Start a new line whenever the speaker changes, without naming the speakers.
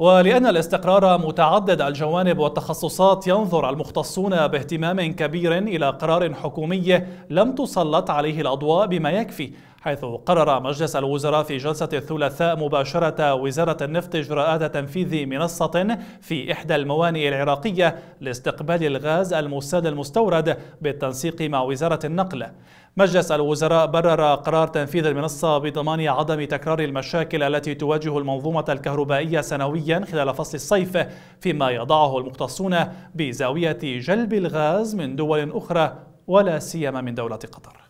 ولأن الاستقرار متعدد الجوانب والتخصصات ينظر المختصون باهتمام كبير إلى قرار حكومي لم تسلط عليه الأضواء بما يكفي حيث قرر مجلس الوزراء في جلسة الثلاثاء مباشرة وزارة النفط إجراءات تنفيذ منصة في إحدى الموانئ العراقية لاستقبال الغاز المساد المستورد بالتنسيق مع وزارة النقل مجلس الوزراء برر قرار تنفيذ المنصة بضمان عدم تكرار المشاكل التي تواجه المنظومة الكهربائية سنويا خلال فصل الصيف فيما يضعه المختصون بزاوية جلب الغاز من دول أخرى ولا سيما من دولة قطر